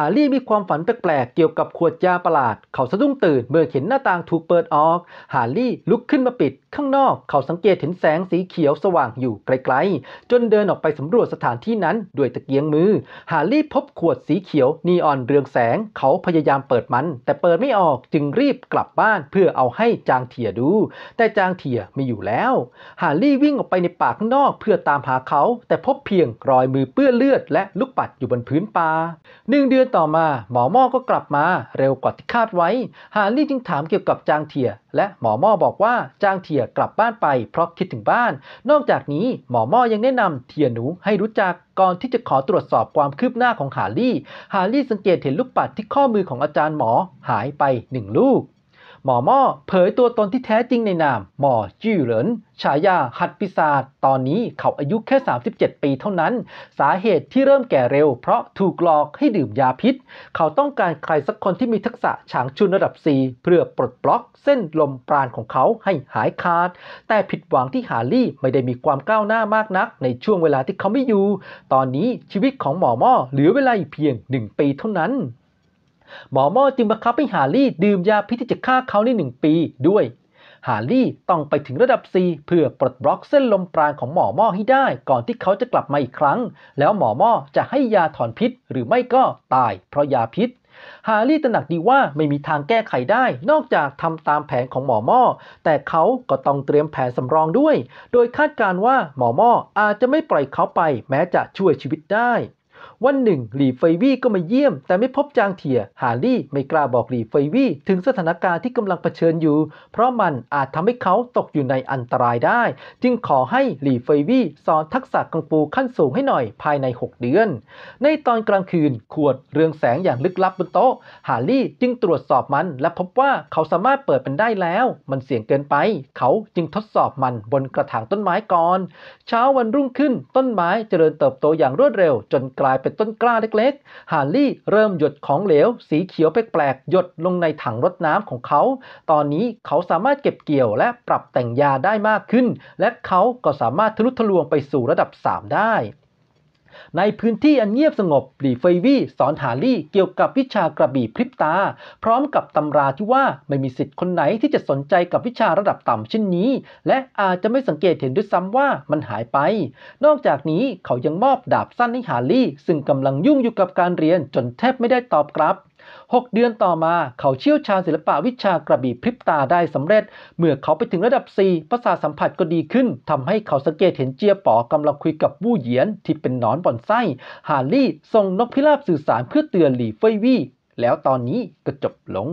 ฮารี่มีความฝันแปลกๆ เกี่ยวกับขวดยาประหลาดเขาสะดุ้งตื่นเมื่อเห็นหน้าต่างถูกเปิดออกฮารี่ลุกขึ้นมาปิด ข้างนอก เขาสังเกตเห็นแสงสีเขียวสว่างอยู่ไกลๆ จนเดินออกไปสำรวจสถานที่นั้นด้วยตะเกียงมือฮารี่พบขวดสีเขียวนีออนเรืองแสง เขาพยายามเปิดมัน แต่เปิดไม่ออกจึงรีบกลับบ้านเพื่อเอาให้จางเทียดู แต่จางเทียไม่อยู่แล้วฮารี่วิ่งออกไปในป่าข้างนอกเพื่อตามหาเขา แต่พบเพียงรอยมือเปื้อนเลือดและลูกปัดอยู่บนพื้นป่าหนึ่งเดือนต่อมาหมอหม้อก็กลับมาเร็วกว่าที่คาดไว้ ฮารี่จึงถามเกี่ยวกับจางเทีย และหมอหม้อบอกว่าจางเทียกลับบ้านไปเพราะคิดถึงบ้าน นอกจากนี้ หมอหม้อยังแนะนำเทียหนูให้รู้จักก่อนที่จะขอตรวจสอบความคืบหน้าของฮารี่ ฮารี่สังเกตเห็นลูกปัดที่ข้อมือของอาจารย์หมอหายไปหนึ่งลูกหมอม่อเผยตัวตนที่แท้จริงในนาม หมอจี้เหรินฉายาหัดปิศาจตอนนี้เขาอายุแค่ 37 ปีเท่านั้น สาเหตุที่เริ่มแก่เร็ว เพราะถูกหลอกให้ดื่มยาพิษ เขาต้องการใครสักคนที่มีทักษะฉางชุนระดับ C เพื่อปลดปล็อกเส้นลมปราณของเขาให้หายขาด แต่ผิดหวังที่ฮารี่ไม่ได้มีความก้าวหน้ามากนักในช่วงเวลาที่เขาไม่อยู่ ตอนนี้ชีวิตของหมอม่อเหลือเวลาอีกเพียง 1 ปีเท่านั้นหมอหม้อจึงบังคับให้ฮาร์ี่ดื่มยาพิษที่จะฆ่าเขาในหนึ่งปีด้วยฮาร์ี่ต้องไปถึงระดับ C เพื่อปลดบล็อกเส้นลมปราณของหมอหม้อให้ได้ ก่อนที่เขาจะกลับมาอีกครั้ง แล้วหมอหม้อจะให้ยาถอนพิษหรือไม่ก็ตายเพราะยาพิษฮาร์รี่ตระหนักดีว่าไม่มีทางแก้ไขได้นอกจากทำตามแผนของหมอหม้อแต่เขาก็ต้องเตรียมแผนสำรองด้วย โดยคาดการว่าหมอหม้ออาจจะไม่ปล่อยเขาไป แม้จะช่วยชีวิตได้วันหนึ่งหลีเฟยวี่ก็มาเยี่ยมแต่ไม่พบจางเทียฮารี่ไม่กล้าบอกหลีเฟยวี่ถึงสถานการณ์ที่กำลังเผชิญอยู่ เพราะมันอาจทำให้เขาตกอยู่ในอันตรายได้ จึงขอให้หลีเฟยวี่สอนทักษะกังปูขั้นสูงให้หน่อยภายใน 6 เดือน ในตอนกลางคืนขวดเรืองแสงอย่างลึกลับบนโต๊ะฮารี่จึงตรวจสอบมันและพบว่าเขาสามารถเปิดเป็นได้แล้ว มันเสี่ยงเกินไป เขาจึงทดสอบมันบนกระถางต้นไม้ก่อน เช้าวันรุ่งขึ้นต้นไม้เจริญเติบโตอย่างรวดเร็วจนกลายายเป็นต้นกล้าเล็กๆ ฮาร์ลี่เริ่มหยดของเหลว สีเขียวแปลกๆ หยดลงในถังรดน้ำของเขา ตอนนี้เขาสามารถเก็บเกี่ยวและปรับแต่งยาได้มากขึ้น และเขาก็สามารถทะลุทะลวงไปสู่ระดับ 3 ได้ในพื้นที่อันเงียบสงบหลีเฟยวี่สอนหาลี่เกี่ยวกับวิชากระบี่พริบตา พร้อมกับตำราที่ว่า ไม่มีสิทธิ์คนไหนที่จะสนใจกับวิชาระดับต่ำเช่นนี้ และอาจจะไม่สังเกตเห็นด้วยซ้ำว่ามันหายไป นอกจากนี้เขายังมอบดาบสั้นให้ฮาลี่ ซึ่งกำลังยุ่งอยู่กับการเรียนจนแทบไม่ได้ตอบกลับ6 เดือนต่อมาเขาเชี่ยวชาญศิลปะวิชากระบี่พริบตาได้สำเร็จ เมื่อเขาไปถึงระดับ4ภาษาสัมผัสก็ดีขึ้น ทำให้เขาสังเกตเห็นเจียป๋อกำลังคุยกับวู่เหยียนที่เป็นนอนบ่อนไส้ฮาร์ลี่ส่งนกพิราบสื่อสารเพื่อเตือนหลี่เฟยวี่ แล้วตอนนี้ก็จบลง